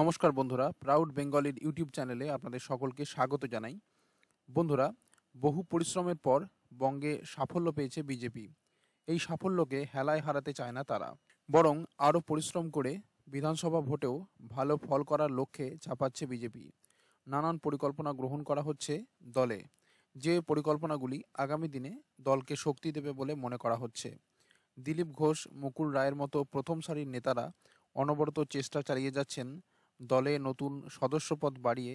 নমস্কার বন্ধুরা প্রাউড বেঙ্গলের ইউটিউব চ্যানেলে আপনাদের সকলকে স্বাগত জানাই বন্ধুরা বহু পরিশ্রমের পর বঙ্গে সাফল্য পেয়েছে বিজেপি এই সাফল্যকে হেলায় হারাতে চায় না তারা বরং আরও পরিশ্রম করে বিধানসভা ভোটেও ভালো ফল করার লক্ষ্যে ছাপাচ্ছে বিজেপি নানান পরিকল্পনা গ্রহণ করা হচ্ছে দলে যে পরিকল্পনাগুলি আগামী দিনে দলকে শক্তি দেবে বলে মনে করা হচ্ছে দিলীপ ঘোষ মুকুল রায়ের মতো প্রথম সারির নেতারা অনবরত চেষ্টা চালিয়ে যাচ্ছেন দলে নতুন সদস্যপদ বাড়িয়ে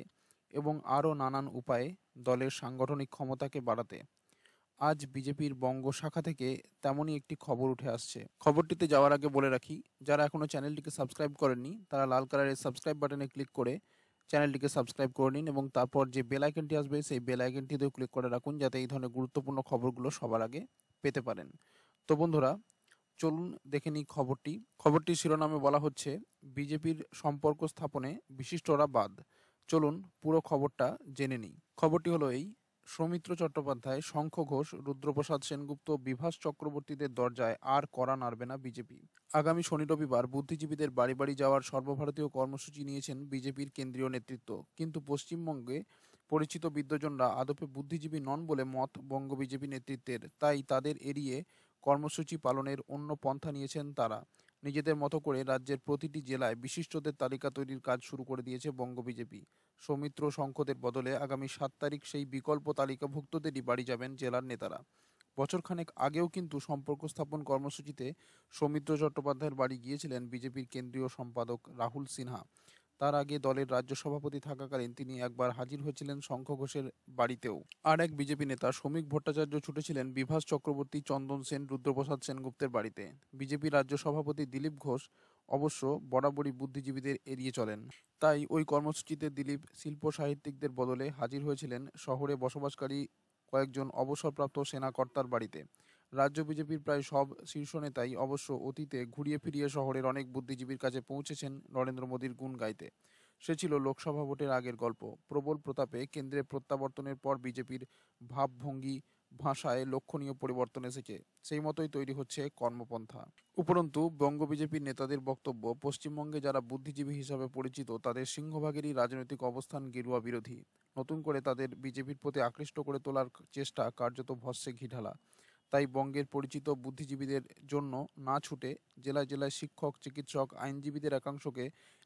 এবং আরও নানান উপায়ে দলের সাংগঠনিক ক্ষমতাকে বাড়াতে আজ বিজেপির বঙ্গ শাখা থেকে তেমনই একটি খবর উঠে আসছে খবরটিতে যাওয়ার আগে বলে রাখি যারা এখনও চ্যানেলটিকে সাবস্ক্রাইব করেননি তারা লাল কালারের সাবস্ক্রাইব বাটনে ক্লিক করে চ্যানেলটিকে সাবস্ক্রাইব করে নিন এবং তারপর যে বেল আইকনটি আসবে সেই বেল আইকনটিতেও ক্লিক করে রাখুন যাতে এই ধরনের গুরুত্বপূর্ণ খবরগুলো সবার আগে পেতে পারেন তো বন্ধুরা চলুন দেখে নিই খবরটি খবরটি শিরোনামে বলা হচ্ছে বিজেপির সম্পর্ক স্থাপনে বিশিষ্টরা বাদ চলুন পুরো খবরটা জেনে নিই খবরটি হলো এই সৌমিত্র চট্টোপাধ্যায় শঙ্খ ঘোষ রুদ্রপ্রসাদ সেনগুপ্ত বিভাস চক্রবর্তীদের দরজায় আর করা নাড়বে না বিজেপি আগামী শনি রবিবার বুদ্ধিজীবীদের বাড়ি বাড়ি যাওয়ার সর্বভারতীয় কর্মসূচি নিয়েছেন বিজেপির কেন্দ্রীয় নেতৃত্ব কিন্তু পশ্চিমবঙ্গে পরিচিত বিদ্যজনরা আদপে বুদ্ধিজীবী নন বলে মত বঙ্গ বিজেপি নেতৃত্বের তাই তাদের এড়িয়ে কর্মসূচি পালনের অন্য পন্থা নিয়েছেন তারা নিজেদের মতো করে রাজ্যের প্রতিটি জেলায় বিশিষ্টদের তালিকা তৈরির কাজ শুরু করে দিয়েছে বঙ্গ বিজেপি সৌমিত্র সংকদের বদলে আগামী সাত তারিখ সেই বিকল্প তালিকাভুক্তদেরই বাড়ি যাবেন জেলার নেতারা বছরখানেক আগেও কিন্তু সম্পর্ক স্থাপন কর্মসূচিতে সৌমিত্র চট্টোপাধ্যায়ের বাড়ি গিয়েছিলেন বিজেপির কেন্দ্রীয় সম্পাদক রাহুল সিনহা তার আগে দলের রাজ্য সভাপতি থাকাকালীন তিনি একবার হাজির হয়েছিলেন শঙ্খ ঘোষের বাড়িতেও আর এক বিজেপি নেতা শ্রমিক ভট্টাচার্য ছুটেছিলেন বিভাস চক্রবর্তী চন্দন সেন রুদ্রপ্রসাদ সেনগুপ্তের বাড়িতে বিজেপি রাজ্য সভাপতি দিলীপ ঘোষ অবশ্য বরাবরই বুদ্ধিজীবীদের এড়িয়ে চলেন তাই ওই কর্মসূচিতে দিলীপ শিল্প সাহিত্যিকদের বদলে হাজির হয়েছিলেন শহরে বসবাসকারী কয়েকজন অবসরপ্রাপ্ত সেনাকর্তার বাড়িতে রাজ্য বিজেপির প্রায় সব শীর্ষ নেতাই অবশ্য অতীতে ঘুরিয়ে ফিরিয়ে শহরের অনেক বুদ্ধিজীবীর কাছে পৌঁছেছেন নরেন্দ্র মোদীর গুণ গাইতে সে ছিল লোকসভা ভোটের আগের গল্প প্রবল প্রতাপে কেন্দ্রে প্রত্যাবর্তনের পর বিজেপির ভাবভঙ্গি ভাষায় লক্ষণীয় পরিবর্তন এসেছে সেই মতোই তৈরি হচ্ছে কর্মপন্থা উপরন্তু বঙ্গ বিজেপির নেতাদের বক্তব্য পশ্চিমবঙ্গে যারা বুদ্ধিজীবী হিসাবে পরিচিত তাদের সিংহভাগেরই রাজনৈতিক অবস্থান গেরুয়া বিরোধী নতুন করে তাদের বিজেপির প্রতি আকৃষ্ট করে তোলার চেষ্টা কার্যত ভস্যে ঘিঢালা তাই বঙ্গের পরিচিত বুদ্ধিজীবীদের জন্য না ছুটে জেলায় জেলায় শিক্ষক চিকিৎসক আইনজীবীদের একাংশকে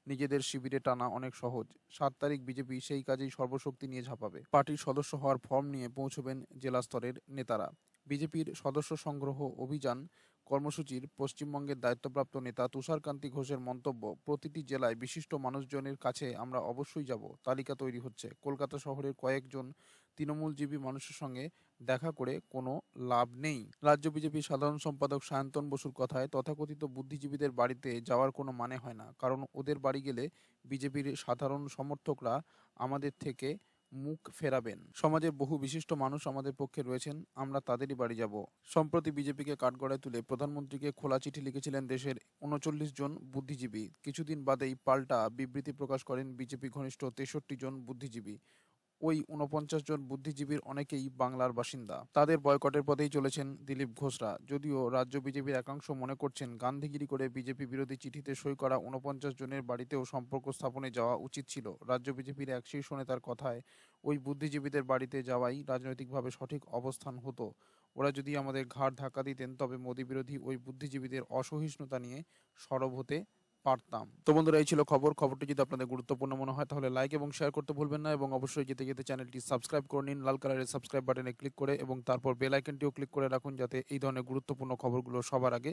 নিজেদের শিবিরে টানা অনেক সহজ সাত তারিখ বিজেপি সেই কাজেই সর্বশক্তি নিয়ে ঝাঁপাবে পার্টির সদস্য হওয়ার ফর্ম নিয়ে পৌঁছবেন জেলা স্তরের নেতারা বিজেপির সদস্য সংগ্রহ অভিযান কর্মসূচির পশ্চিমবঙ্গের দায়িত্বপ্রাপ্ত নেতা তুষারকান্তি ঘোষের মন্তব্য প্রতিটি জেলায় বিশিষ্ট মানুষজনের কাছে আমরা অবশ্যই যাব তালিকা তৈরি হচ্ছে কলকাতা শহরের কয়েকজন তৃণমূলজীবী মানুষের সঙ্গে দেখা করে কোনো লাভ নেই রাজ্য বিজেপির সাধারণ সম্পাদক সায়ন্তন বসুর কথায় তথাকথিত বুদ্ধিজীবীদের বাড়িতে যাওয়ার কোনো মানে হয় না কারণ ওদের বাড়ি গেলে বিজেপির সাধারণ সমর্থকরা আমাদের থেকে মুখ ফেরাবেন সমাজের বহু বিশিষ্ট মানুষ আমাদের পক্ষে রয়েছেন আমরা তাদেরই বাড়ি যাব সম্প্রতি বিজেপিকে কাঠগড়ায় তুলে প্রধানমন্ত্রীকে খোলা চিঠি লিখেছিলেন দেশের উনচল্লিশ জন বুদ্ধিজীবী কিছুদিন বাদেই পাল্টা বিবৃতি প্রকাশ করেন বিজেপি ঘনিষ্ঠ তেষট্টি জন বুদ্ধিজীবী ওই উনপঞ্চাশ জন বুদ্ধিজীবীর অনেকেই বাংলার বাসিন্দা তাদের বয়কটের পথেই চলেছেন দিলীপ ঘোষরা যদিও রাজ্য বিজেপির একাংশ মনে করছেন গান্ধীগিরি করে বিজেপি বিরোধী চিঠিতে সই করা উনপঞ্চাশ জনের বাড়িতেও সম্পর্ক স্থাপনে যাওয়া উচিত ছিল রাজ্য বিজেপির এক শীর্ষ নেতার কথায় ওই বুদ্ধিজীবীদের বাড়িতে যাওয়াই রাজনৈতিকভাবে সঠিক অবস্থান হতো ওরা যদি আমাদের ঘাড় ধাক্কা দিতেন তবে মোদী বিরোধী ওই বুদ্ধিজীবীদের অসহিষ্ণুতা নিয়ে সরব হতে পারতাম তো বন্ধুরা এই ছিল খবর খবরটি যদি আপনাদের গুরুত্বপূর্ণ মনে হয় তাহলে লাইক এবং শেয়ার করতে ভুলবেন না এবং অবশ্যই যেতে যেতে চ্যানেলটি সাবস্ক্রাইব করে নিন লাল কালারের সাবস্ক্রাইব বাটনে ক্লিক করে এবং তারপর বেল আইকনটিও ক্লিক করে রাখুন যাতে এই ধরনের গুরুত্বপূর্ণ খবরগুলো সবার আগে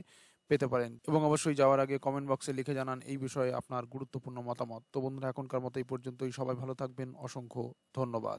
পেতে পারেন এবং অবশ্যই যাওয়ার আগে কমেন্ট বক্সে লিখে জানান এই বিষয়ে আপনার গুরুত্বপূর্ণ মতামত তো বন্ধুরা এখনকার মতো এই পর্যন্তই সবাই ভালো থাকবেন অসংখ্য ধন্যবাদ